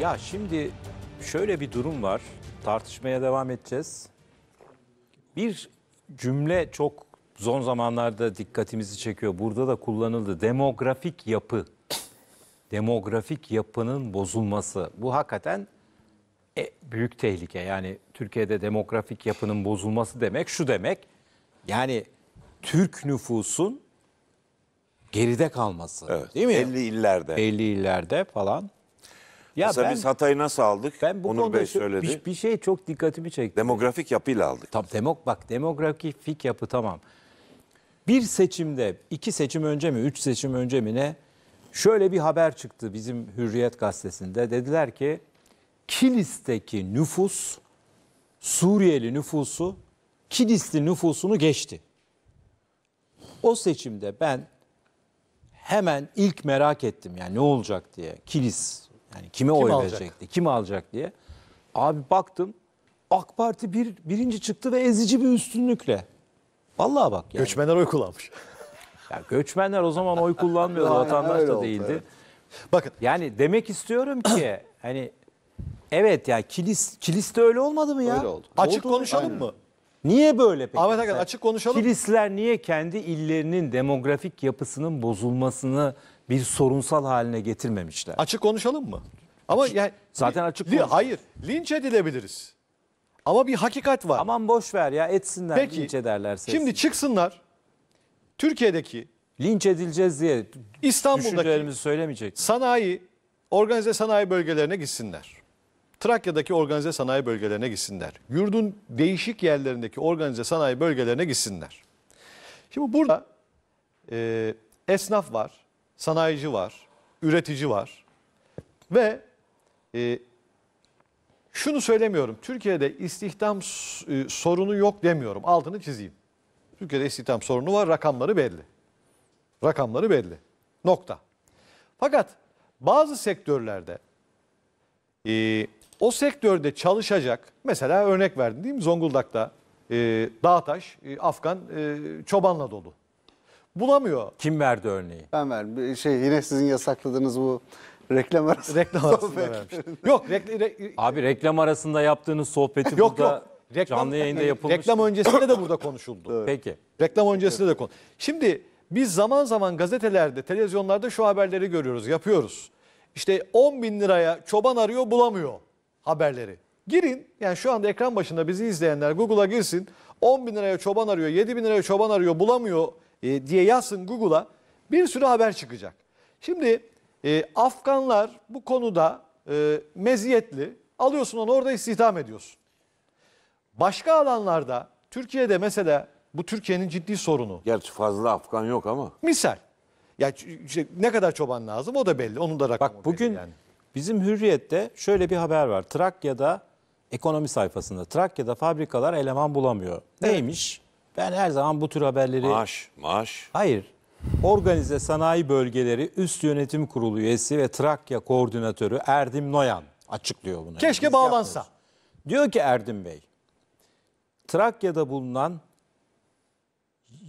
Ya şimdi şöyle bir durum var. Tartışmaya devam edeceğiz. Bir cümle çok son zamanlarda dikkatimizi çekiyor. Burada da kullanıldı. Demografik yapı. Demografik yapının bozulması. Bu hakikaten e, büyük tehlike. Yani Türkiye'de demografik yapının bozulması demek şu demek. Yani Türk nüfusun geride kalması. Evet. Değil mi? 50 illerde. 50 illerde falan. Ya Mesela ben- biz Hatay'ı nasıl aldık? Ben bu Onur konuda Bey söyledi. Bir, bir şey çok dikkatimi çekti. Demografik yapıyla aldık. Tam demok bak demografik yapı tamam. Bir seçimde, iki seçim önce mi, üç seçim önce mi ne? Şöyle bir haber çıktı bizim Hürriyet gazetesinde. Dediler ki Kilis'teki nüfus Suriyeli nüfusu Kilisli nüfusunu geçti. O seçimde ben hemen ilk merak ettim yani ne olacak diye. Kilis yani kime kim oy alacak? verecekti, kim alacak diye. Abi baktım AK Parti bir, birinci çıktı ve ezici bir üstünlükle. Vallahi bak yani. Göçmenler oy kullanmış. Ya göçmenler o zaman oy kullanmıyordu, vatandaş da değildi. Bakın. Yani demek istiyorum ki hani evet ya kilis kiliste öyle olmadı mı ya? Öyle oldu. Açık oldu, konuşalım aynen. mı? Niye böyle peki? Ahmet Hakan açık konuşalım. Kilisler niye kendi illerinin demografik yapısının bozulmasını bir sorunsal haline getirmemişler. Açık konuşalım mı? Ama yani zaten açık konuş. Hayır, linç edilebiliriz. Ama bir hakikat var. Aman boş ver ya etsinler Peki, linç ederlerse. Şimdi çıksınlar. Türkiye'deki linç edileceğiz diye İstanbul'daki söylemeyecek. Sanayi, organize sanayi bölgelerine gitsinler. Trakya'daki organize sanayi bölgelerine gitsinler. Yurdun değişik yerlerindeki organize sanayi bölgelerine gitsinler. Şimdi burada e, esnaf var, sanayici var, üretici var. Ve e, şunu söylemiyorum. Türkiye'de istihdam e, sorunu yok demiyorum. Altını çizeyim. Türkiye'de istihdam sorunu var. Rakamları belli. Rakamları belli. Nokta. Fakat bazı sektörlerde e, o sektörde çalışacak mesela örnek verdim değil mi Zonguldak'ta e, Dağtaş, e, Afgan e, çobanla dolu bulamıyor. Kim verdi örneği? Ben verdim. Şey yine sizin yasakladığınız bu reklam arası. Reklam arasında Yok rekl re Abi reklam arasında yaptığınız sohbeti yok, burada yok. Reklam, canlı yayında yapılmış. Reklam öncesinde de burada konuşuldu. Evet. Peki. Reklam öncesinde de konu. Şimdi biz zaman zaman gazetelerde, televizyonlarda şu haberleri görüyoruz, yapıyoruz. İşte 10 bin liraya çoban arıyor bulamıyor haberleri. Girin yani şu anda ekran başında bizi izleyenler Google'a girsin. 10 bin liraya çoban arıyor, 7 bin liraya çoban arıyor bulamıyor e, diye yazsın Google'a bir sürü haber çıkacak. Şimdi e, Afganlar bu konuda e, meziyetli alıyorsun onu orada istihdam ediyorsun. Başka alanlarda Türkiye'de mesela bu Türkiye'nin ciddi sorunu. Gerçi fazla Afgan yok ama. Misal. Ya işte ne kadar çoban lazım o da belli. Onun da rakamı Bak bugün belli yani. bizim Hürriyet'te şöyle bir haber var. Trakya'da ekonomi sayfasında Trakya'da fabrikalar eleman bulamıyor. Neymiş? Ben her zaman bu tür haberleri... Maaş, maaş. Hayır. Organize Sanayi Bölgeleri Üst Yönetim Kurulu üyesi ve Trakya Koordinatörü Erdim Noyan açıklıyor bunu. Keşke Biz bağlansa. Yapıyoruz. Diyor ki Erdim Bey, Trakya'da bulunan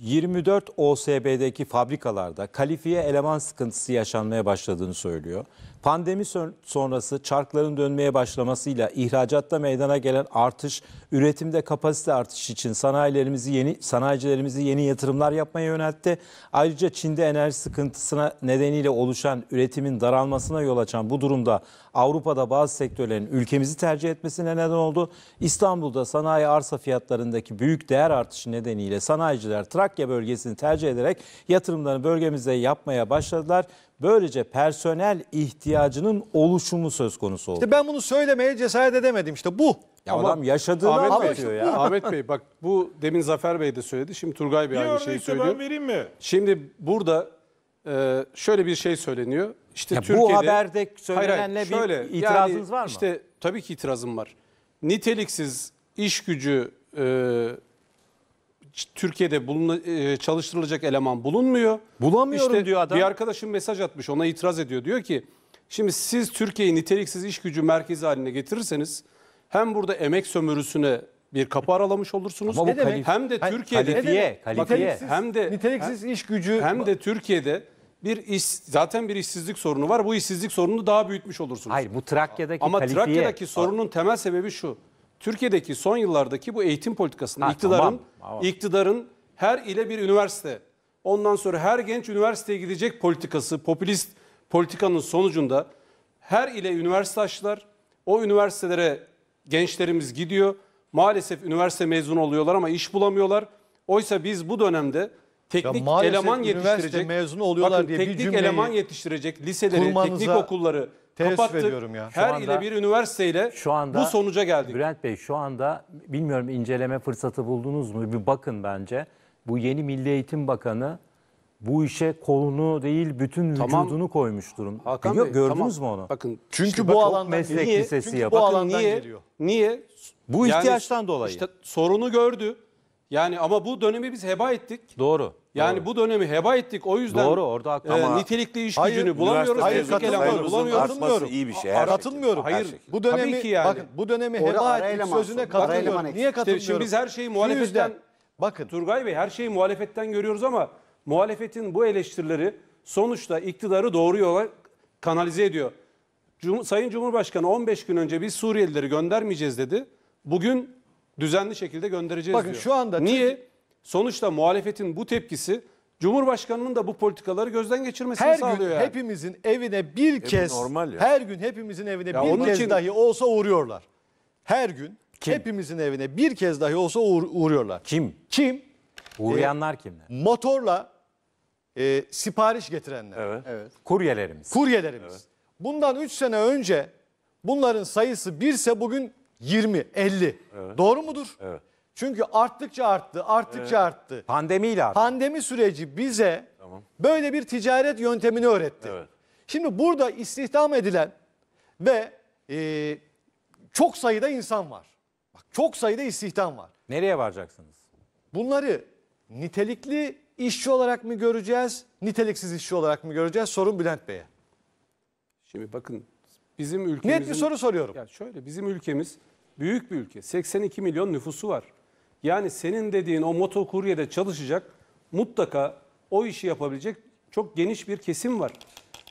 24 OSB'deki fabrikalarda kalifiye eleman sıkıntısı yaşanmaya başladığını söylüyor. Pandemi sonrası çarkların dönmeye başlamasıyla ihracatta meydana gelen artış, üretimde kapasite artışı için sanayilerimizi yeni sanayicilerimizi yeni yatırımlar yapmaya yöneltti. Ayrıca Çin'de enerji sıkıntısına nedeniyle oluşan üretimin daralmasına yol açan bu durumda Avrupa'da bazı sektörlerin ülkemizi tercih etmesine neden oldu. İstanbul'da sanayi arsa fiyatlarındaki büyük değer artışı nedeniyle sanayiciler Trakya bölgesini tercih ederek yatırımlarını bölgemizde yapmaya başladılar. Böylece personel ihtiyacının oluşumu söz konusu oldu. İşte ben bunu söylemeye cesaret edemedim işte bu. Ya Ama adam yaşadığını Ahmet anlatıyor Bey, ya. Ahmet Bey bak bu demin Zafer Bey de söyledi. Şimdi Turgay Bey bir aynı şeyi söylüyor. Ben vereyim mi? Şimdi burada e, şöyle bir şey söyleniyor. İşte ya Türkiye'de, bu haberde söylenenle hayır, şöyle, bir itirazınız yani var mı? İşte tabii ki itirazım var. Niteliksiz iş gücü e, Türkiye'de bulun, e, çalıştırılacak eleman bulunmuyor. Bulamıyorum işte diyor adam. Bir arkadaşım mesaj atmış ona itiraz ediyor. Diyor ki şimdi siz Türkiye'yi niteliksiz iş gücü merkezi haline getirirseniz hem burada emek sömürüsüne bir kapı aralamış olursunuz. Ama bu demek? hem de Türkiye'de kalifiye, kalifiye. Bakın, hem de niteliksiz iş gücü hem de Türkiye'de bir iş zaten bir işsizlik sorunu var. Bu işsizlik sorununu daha büyütmüş olursunuz. Hayır bu Trakya'daki Ama kalifiye. Trakya'daki sorunun temel sebebi şu. Türkiye'deki son yıllardaki bu eğitim politikasının ha, iktidarın tamam. İktidarın her ile bir üniversite. Ondan sonra her genç üniversiteye gidecek politikası, popülist politikanın sonucunda her ile üniversite açtılar. O üniversitelere gençlerimiz gidiyor. Maalesef üniversite mezunu oluyorlar ama iş bulamıyorlar. Oysa biz bu dönemde teknik ya eleman yetiştirecek mezunu oluyorlar bakın, diye teknik bir eleman yetiştirecek liseleri, kurmanıza... teknik okulları Teessüf ediyorum ya. Her anda, ile bir üniversiteyle şu anda, bu sonuca geldik. Bülent Bey şu anda bilmiyorum inceleme fırsatı buldunuz mu? Bir bakın bence. Bu yeni Milli Eğitim Bakanı bu işe kolunu değil bütün tamam. vücudunu koymuş durum. Hakan Biliyor, Bey, gördünüz tamam. mü onu? Bakın çünkü işte bu alandan meslek niye, lisesi çünkü bu bakın, alandan niye, geliyor. Niye? Bu ihtiyaçtan yani, dolayı. İşte sorunu gördü. Yani ama bu dönemi biz heba ettik. Doğru. Yani Doğru. bu dönemi heba ettik. O yüzden Doğru, orada haklı e, nitelikli iş Hayır, gücünü bulamıyoruz. Hayır, Tebrik katılmıyorum. elemanı Sayın Uzun, bulamıyorum. artması iyi bir şey, her Aratılmıyorum. her Hayır. Bu dönemi Tabii ki yani. bakın bu dönemi heba ara ettik eleman sözüne sorun, katılmıyorum. Niye katılmıyorum? şimdi biz her şeyi Şu muhalefetten- bakın Turgay Bey her şeyi muhalefetten görüyoruz ama muhalefetin bu eleştirileri sonuçta iktidarı doğru yola kanalize ediyor. Cum- Sayın Cumhurbaşkanı 15 gün önce biz Suriyelileri göndermeyeceğiz dedi. Bugün düzenli şekilde göndereceğiz Bakın diyor. şu anda Niye? Türk- Sonuçta muhalefetin bu tepkisi Cumhurbaşkanının da bu politikaları gözden geçirmesini her sağlıyor. Her gün yani. hepimizin evine bir e, kez normal ya. her gün hepimizin evine ya bir kez için... dahi olsa uğruyorlar. Her gün kim? hepimizin evine bir kez dahi olsa uğur, uğruyorlar. Kim? Kim? Uğrayanlar ee, kimler? Motorla e, sipariş getirenler. Evet. evet. Kuryelerimiz. Kuryelerimiz. Evet. Bundan 3 sene önce bunların sayısı birse bugün 20, 50. Evet. Doğru mudur? Evet. Çünkü arttıkça arttı, arttıkça arttı. Pandemiyle arttı. Pandemi süreci bize böyle bir ticaret yöntemini öğretti. Evet. Şimdi burada istihdam edilen ve e, çok sayıda insan var. Bak, çok sayıda istihdam var. Nereye varacaksınız? Bunları nitelikli işçi olarak mı göreceğiz, niteliksiz işçi olarak mı göreceğiz? Sorun Bülent Bey'e. Şimdi bakın bizim ülkemiz Net bir soru soruyorum. Ya şöyle bizim ülkemiz büyük bir ülke. 82 milyon nüfusu var. Yani senin dediğin o motokuryede çalışacak mutlaka o işi yapabilecek çok geniş bir kesim var.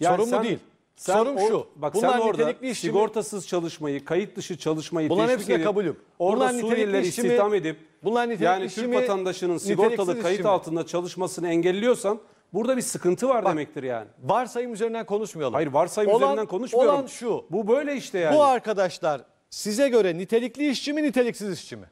Yani Sorun sen, bu değil. Sen Sorum o, şu. Bak bunlar sen orada nitelikli işçi sigortasız mi? çalışmayı, kayıt dışı çalışmayı bunların teşvik edip kabulüm. orada bunlar Suriyelileri istihdam mi? edip bunlar yani Türk mi? vatandaşının sigortalı kayıt altında çalışmasını engelliyorsan Burada bir sıkıntı var Bak, demektir yani. Varsayım üzerinden konuşmayalım. Hayır varsayım olan, üzerinden konuşmuyorum. Olan şu. Bu böyle işte yani. Bu arkadaşlar size göre nitelikli işçi mi niteliksiz işçi mi?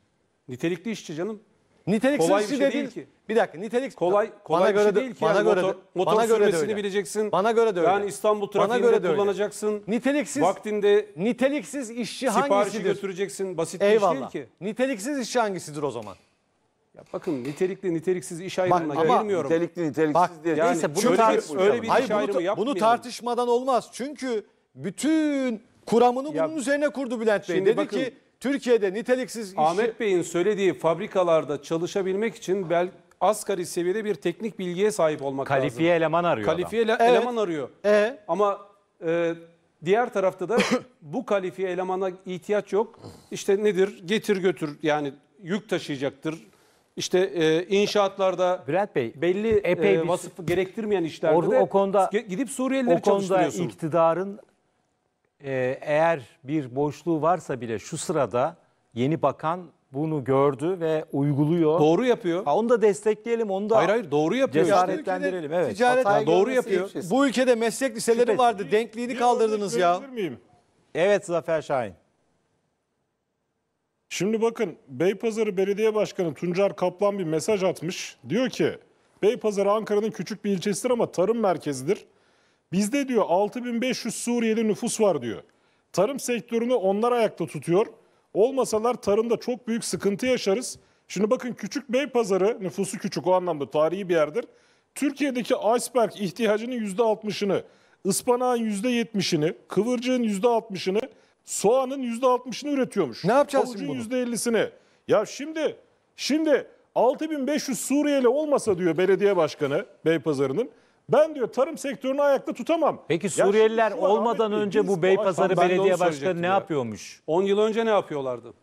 Nitelikli işçi canım. Niteliksiz Kolay bir işçi şey değil ki. Bir dakika nitelik kolay kolay bana göre şey de, değil ki. Bana yani göre motor, de, motor bana göre de öyle. bileceksin. Bana göre de öyle. Yani İstanbul trafiğinde bana göre de kullanacaksın. Öyle. Niteliksiz Vaktinde. niteliksiz işçi hangisidir? Siparişi götüreceksin. Basit Eyvallah. bir iş değil ki. Niteliksiz işçi hangisidir o zaman? Ya bakın nitelikli niteliksiz iş ayrımına Bak, ayırmıyorum. Nitelikli niteliksiz Bak, diye. Yani neyse bunu tartışmayalım. Öyle bir Hayır, iş bunu, Bunu tartışmadan olmaz. Çünkü bütün kuramını ya, bunun üzerine kurdu Bülent Bey. Dedi bakın, ki Türkiye'de niteliksiz işçi... Ahmet Bey'in söylediği fabrikalarda çalışabilmek için bel asgari seviyede bir teknik bilgiye sahip olmak Kalifiye lazım. Kalifiye eleman arıyor Kalifiye ele evet. eleman arıyor. Ee? Ama e, diğer tarafta da bu kalifiye elemana ihtiyaç yok. İşte nedir? Getir götür yani yük taşıyacaktır. İşte e, inşaatlarda Bülent Bey belli epey e, vasıfı gerektirmeyen işlerde or, o konuda gidip Suriyelileri o konuda iktidarın ee, eğer bir boşluğu varsa bile şu sırada yeni bakan bunu gördü ve uyguluyor. Doğru yapıyor. Ha, onu da destekleyelim, onu da Hayır hayır doğru yapıyor. cesaretlendirelim. Evet. Ticaret Hatay'ı doğru yapıyor. Bu ülkede meslek liseleri Şüphesiz. vardı. Denkliğini Bir kaldırdınız ya. miyim? Evet Zafer Şahin. Şimdi bakın Beypazarı Belediye Başkanı Tuncer Kaplan bir mesaj atmış. Diyor ki Beypazarı Ankara'nın küçük bir ilçesidir ama tarım merkezidir. Bizde diyor 6500 Suriyeli nüfus var diyor. Tarım sektörünü onlar ayakta tutuyor. Olmasalar tarımda çok büyük sıkıntı yaşarız. Şimdi bakın Küçük Bey Pazarı nüfusu küçük o anlamda tarihi bir yerdir. Türkiye'deki iceberg ihtiyacının %60'ını, ıspanağın %70'ini, kıvırcığın %60'ını, soğanın %60'ını üretiyormuş. Ne yapacağız şimdi bunu? %50'sini. Ya şimdi şimdi 6500 Suriyeli olmasa diyor belediye başkanı Beypazarı'nın ben diyor tarım sektörünü ayakta tutamam. Peki Suriyeliler ya, olmadan Ahmet önce bu Beypazarı Başkan, Belediye Başkanı ne ya. yapıyormuş? 10 yıl önce ne yapıyorlardı?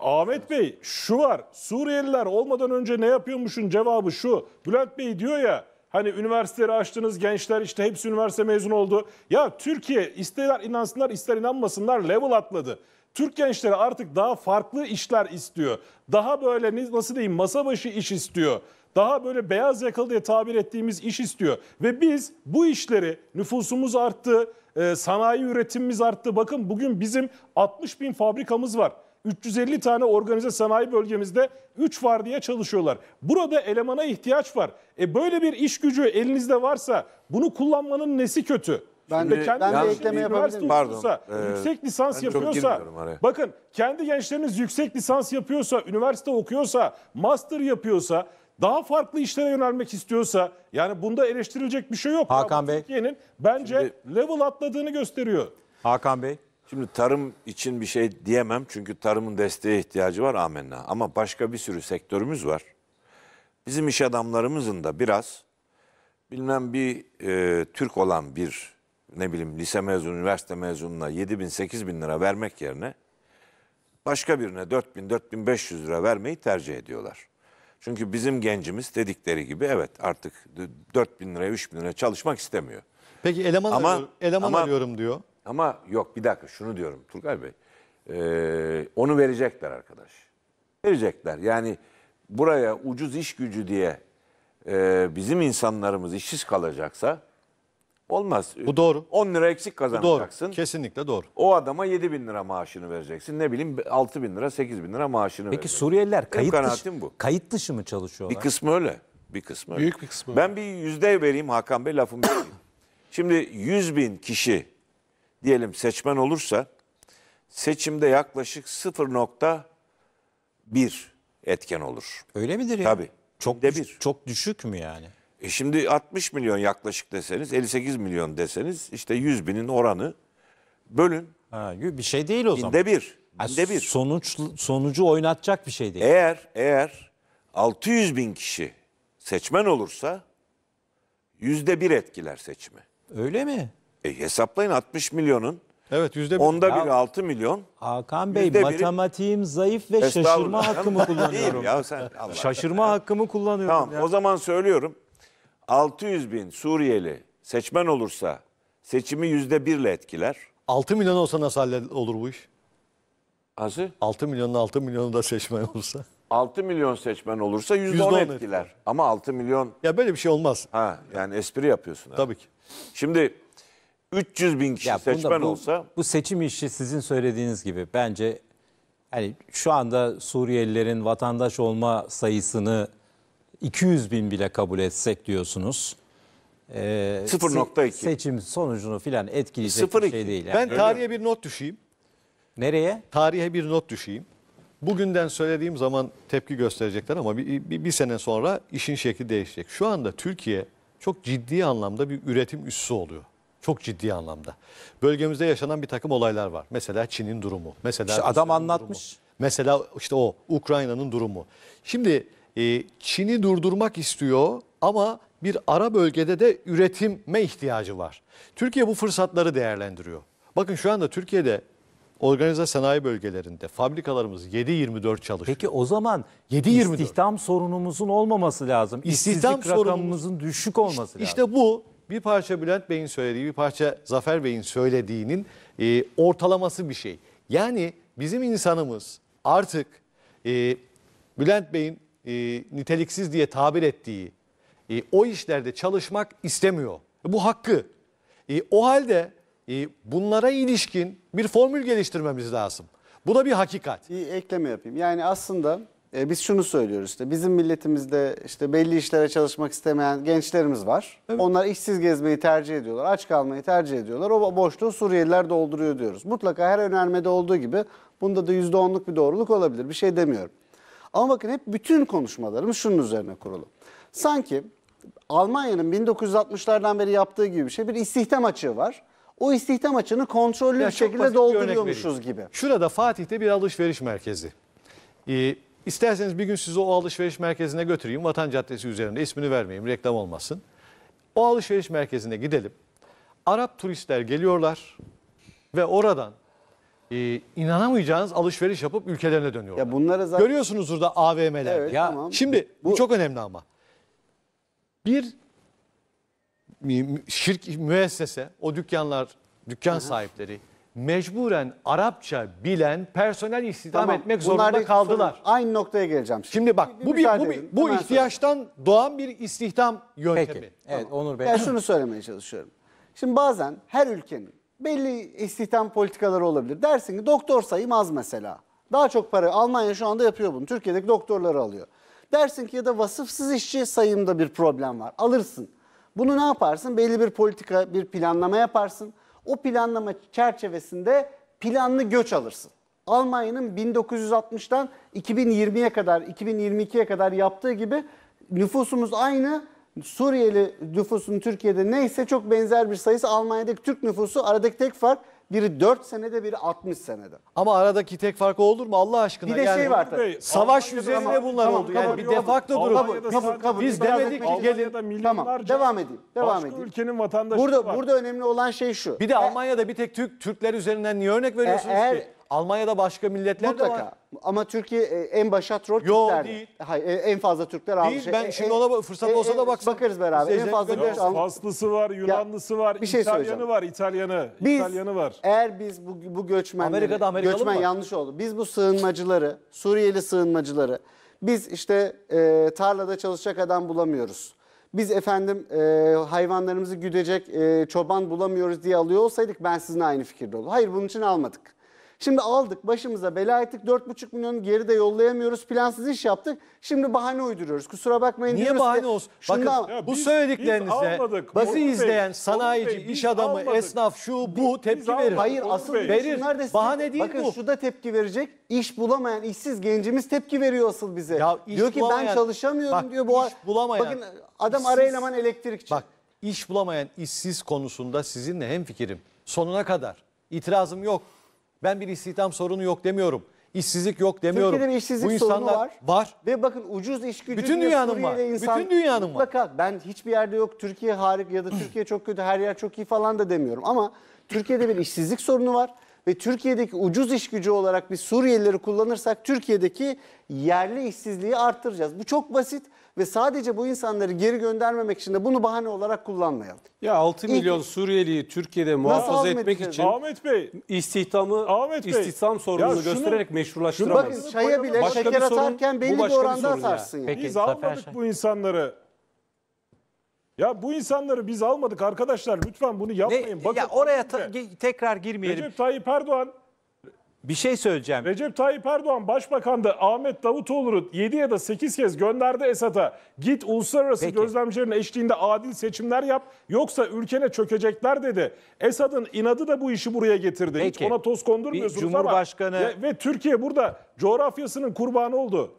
Ahmet Bey şu var. Suriyeliler olmadan önce ne yapıyormuşun cevabı şu. Bülent Bey diyor ya Hani üniversiteleri açtınız gençler işte hepsi üniversite mezunu oldu. Ya Türkiye ister inansınlar ister inanmasınlar level atladı. Türk gençleri artık daha farklı işler istiyor. Daha böyle nasıl diyeyim masa başı iş istiyor daha böyle beyaz yakalı diye tabir ettiğimiz iş istiyor. Ve biz bu işleri nüfusumuz arttı, e, sanayi üretimimiz arttı. Bakın bugün bizim 60 bin fabrikamız var. 350 tane organize sanayi bölgemizde 3 var diye çalışıyorlar. Burada elemana ihtiyaç var. E böyle bir iş gücü elinizde varsa bunu kullanmanın nesi kötü? Ben, Şimdi kendi ben de ekleme yapabilirim. Pardon. Okuyorsa, ee, yüksek lisans yapıyorsa, bakın kendi gençleriniz yüksek lisans yapıyorsa, üniversite okuyorsa, master yapıyorsa, daha farklı işlere yönelmek istiyorsa yani bunda eleştirilecek bir şey yok. Hakan Bey. Türkiye'nin bence şimdi, level atladığını gösteriyor. Hakan Bey. Şimdi tarım için bir şey diyemem çünkü tarımın desteğe ihtiyacı var amenna. Ama başka bir sürü sektörümüz var. Bizim iş adamlarımızın da biraz bilmem bir e, Türk olan bir ne bileyim lise mezunu, üniversite mezununa 7 bin, 8 bin lira vermek yerine başka birine 4 bin, 4 bin 500 lira vermeyi tercih ediyorlar. Çünkü bizim gencimiz dedikleri gibi evet artık 4 bin liraya 3 bin liraya çalışmak istemiyor. Peki eleman, ama, arıyorum, eleman ama, arıyorum diyor. Ama yok bir dakika şunu diyorum Turgay Bey. Ee, onu verecekler arkadaş. Verecekler yani buraya ucuz iş gücü diye e, bizim insanlarımız işsiz kalacaksa Olmaz. Bu doğru. 10 lira eksik kazanacaksın. Doğru. Kesinlikle doğru. O adama 7 bin lira maaşını vereceksin. Ne bileyim 6 bin lira 8 bin lira maaşını Peki vereceksin. Suriyeliler kayıt dışı, bu. kayıt dışı mı çalışıyorlar? Bir kısmı öyle. Bir kısmı öyle. Büyük bir kısmı Ben bir yüzde vereyim Hakan Bey lafım. vereyim. Şimdi 100 bin kişi diyelim seçmen olursa seçimde yaklaşık 0.1 etken olur. Öyle midir ya? Tabii. Çok, Binde bir. çok düşük mü yani? E şimdi 60 milyon yaklaşık deseniz, 58 milyon deseniz işte 100 binin oranı bölün. Ha, bir şey değil o zaman. Binde bir. Binde bir. Sonuç, sonucu oynatacak bir şey değil. Eğer, eğer 600 bin kişi seçmen olursa yüzde bir etkiler seçimi. Öyle mi? E, hesaplayın 60 milyonun Evet yüzde bir. Onda bir 6 milyon. Hakan Bey %1'i... matematiğim zayıf ve şaşırma hakkımı kullanıyorum. ya sen Allah Şaşırma hakkımı kullanıyorum. Tamam ya. o zaman söylüyorum. 600 bin Suriyeli seçmen olursa seçimi yüzde birle etkiler. 6 milyon olsa nasıl olur bu iş? Nasıl? 6 milyonun 6 milyonu da seçmen olursa. 6 milyon seçmen olursa yüzde on etkiler. etkiler. Ama 6 milyon... Ya böyle bir şey olmaz. Ha yani espri yapıyorsun. Tabii abi. ki. Şimdi 300 bin kişi ya seçmen bu, olsa... Bu seçim işi sizin söylediğiniz gibi bence yani şu anda Suriyelilerin vatandaş olma sayısını 200 bin bile kabul etsek diyorsunuz. E, ee, 0.2. Seçim sonucunu filan etkileyecek 0.2. bir şey değil. Yani. Ben tarihe bir not düşeyim. Nereye? Tarihe bir not düşeyim. Bugünden söylediğim zaman tepki gösterecekler ama bir, bir, bir sene sonra işin şekli değişecek. Şu anda Türkiye çok ciddi anlamda bir üretim üssü oluyor. Çok ciddi anlamda. Bölgemizde yaşanan bir takım olaylar var. Mesela Çin'in durumu. Mesela İşte adam anlatmış. Durumu. Mesela işte o Ukrayna'nın durumu. Şimdi ee, Çin'i durdurmak istiyor ama bir ara bölgede de üretime ihtiyacı var. Türkiye bu fırsatları değerlendiriyor. Bakın şu anda Türkiye'de organize sanayi bölgelerinde fabrikalarımız 7-24 çalışıyor. Peki o zaman 7 -24. istihdam sorunumuzun olmaması lazım. İstihdam İşsizlik rakamımızın düşük olması lazım. İşte bu bir parça Bülent Bey'in söylediği, bir parça Zafer Bey'in söylediğinin e, ortalaması bir şey. Yani bizim insanımız artık e, Bülent Bey'in e, niteliksiz diye tabir ettiği e, o işlerde çalışmak istemiyor. Bu hakkı. E, o halde e, bunlara ilişkin bir formül geliştirmemiz lazım. Bu da bir hakikat. Bir ekleme yapayım. Yani aslında e, biz şunu söylüyoruz işte bizim milletimizde işte belli işlere çalışmak istemeyen gençlerimiz var. Evet. Onlar işsiz gezmeyi tercih ediyorlar, aç kalmayı tercih ediyorlar. O boşluğu Suriyeliler dolduruyor diyoruz. Mutlaka her önermede olduğu gibi bunda da %10'luk bir doğruluk olabilir. Bir şey demiyorum. Ama bakın hep bütün konuşmalarımız şunun üzerine kurulu. Sanki Almanya'nın 1960'lardan beri yaptığı gibi bir şey bir istihdam açığı var. O istihdam açığını kontrollü bir şekilde dolduruyormuşuz bir gibi. Şurada Fatih'te bir alışveriş merkezi. Ee, isterseniz bir gün sizi o alışveriş merkezine götüreyim. Vatan Caddesi üzerinde ismini vermeyeyim reklam olmasın. O alışveriş merkezine gidelim. Arap turistler geliyorlar ve oradan e, inanamayacağınız alışveriş yapıp ülkelerine dönüyorlar. Ya bunları zaten... Görüyorsunuz burada AVM'ler. Evet, ya tamam. şimdi bu... bu çok önemli ama. Bir şirk müessese, o dükkanlar, dükkan Hı-hı. sahipleri mecburen Arapça bilen personel istihdam tamam. etmek zorunda kaldılar. Sorun. Aynı noktaya geleceğim. Şimdi, şimdi bak bu bir bu, bir, bu ihtiyaçtan söyleyeyim. doğan bir istihdam yöntemi. Peki. Evet tamam. Onur Bey. Ben şunu söylemeye çalışıyorum. Şimdi bazen her ülkenin belli istihdam politikaları olabilir. Dersin ki doktor sayım az mesela. Daha çok para Almanya şu anda yapıyor bunu. Türkiye'deki doktorları alıyor. Dersin ki ya da vasıfsız işçi sayımda bir problem var. Alırsın. Bunu ne yaparsın? Belli bir politika, bir planlama yaparsın. O planlama çerçevesinde planlı göç alırsın. Almanya'nın 1960'tan 2020'ye kadar, 2022'ye kadar yaptığı gibi nüfusumuz aynı Suriyeli nüfusun Türkiye'de neyse çok benzer bir sayısı Almanya'daki Türk nüfusu. Aradaki tek fark biri 4 senede biri 60 senede. Ama aradaki tek fark olur mu Allah aşkına? Bir de şey yani, şey var tabii. Savaş Almanya'da üzerine bunlar tamam, oldu. Yani kabul, bir defakto durum. Kabul, kabul, kabul. Biz demedik ki gelin. Tamam devam edeyim. Devam başka edeyim. ülkenin vatandaşı burada, var. Burada önemli olan şey şu. Bir de e, Almanya'da bir tek Türk Türkler üzerinden niye örnek veriyorsunuz e, eğer, ki? Almanya'da başka milletler Mutlaka. de var. Ama Türkiye e, en başat rol Yo, değil. Hayır, e, en fazla Türkler almış. Değil, ben e, şimdi ona fırsat olsa da baksın. Bakarız beraber. En fazla Ya Türk Faslısı var, Yunanlısı var, bir şey İtalyanı var, İtalyanı. Biz İtalyanı var. eğer biz bu, bu göçmenleri, Amerika'da Amerikalı göçmen mı yanlış oldu. Biz bu sığınmacıları, Suriyeli sığınmacıları, biz işte e, tarlada çalışacak adam bulamıyoruz. Biz efendim e, hayvanlarımızı güdecek e, çoban bulamıyoruz diye alıyor olsaydık ben sizinle aynı fikirde oldum. Hayır bunun için almadık. Şimdi aldık başımıza bela ettik 4,5 milyonu geri de yollayamıyoruz plansız iş yaptık. Şimdi bahane uyduruyoruz kusura bakmayın. Niye bahane ki, olsun? şundan- Bakın bu biz- biz almadık. basın Bey, izleyen sanayici, Bey, iş adamı, almadık. esnaf şu bu Biz- tepki biz verir. Hayır asıl Bey. verir. şunlar Bahane değil Bakın bu. şu da tepki verecek. İş bulamayan işsiz gencimiz tepki veriyor asıl bize. Ya diyor ki ben çalışamıyorum Bak, diyor. Bu iş bulamayan- Bakın adam işsiz- araylaman elektrikçi. Bak iş bulamayan işsiz konusunda sizinle hemfikirim. Sonuna kadar itirazım yok. Ben bir istihdam sorunu yok demiyorum. İşsizlik yok demiyorum. Türkiye'de bir işsizlik Bu insanlar sorunu var. Var. Ve bakın ucuz iş gücü bütün dünyanın var. Insan bütün dünyanın mutlaka, var. Ben hiçbir yerde yok Türkiye harika ya da Türkiye çok kötü her yer çok iyi falan da demiyorum. Ama Türkiye'de bir işsizlik sorunu var ve Türkiye'deki ucuz iş gücü olarak bir Suriyelileri kullanırsak Türkiye'deki yerli işsizliği arttıracağız. Bu çok basit ve sadece bu insanları geri göndermemek için de bunu bahane olarak kullanmayalım. Ya 6 milyon İlk, Suriyeliyi Türkiye'de muhafaza etmek için Ahmet Bey istihdamı Ahmet Bey, istihdam sorununu şunu, göstererek meşrulaştıramayız. Bakın çaya bile başka şeker sorun, atarken belli bir oranda bir atarsın ya. yani. Peki, Biz almadık Zafer bu insanları. Ya bu insanları biz almadık arkadaşlar lütfen bunu yapmayın. Ne, Bakın, ya oraya ta, tekrar girmeyelim. Recep Tayyip Erdoğan bir şey söyleyeceğim. Recep Tayyip Erdoğan Başbakan da Ahmet Davutoğlu'nu 7 ya da 8 kez gönderdi Esat'a. Git uluslararası Peki. gözlemcilerin eşliğinde adil seçimler yap yoksa ülkene çökecekler dedi. Esad'ın inadı da bu işi buraya getirdi. Peki. Hiç ona toz kondurmuyorsunuz Bir Cumhurbaşkanı... ama. Ve Türkiye burada coğrafyasının kurbanı oldu.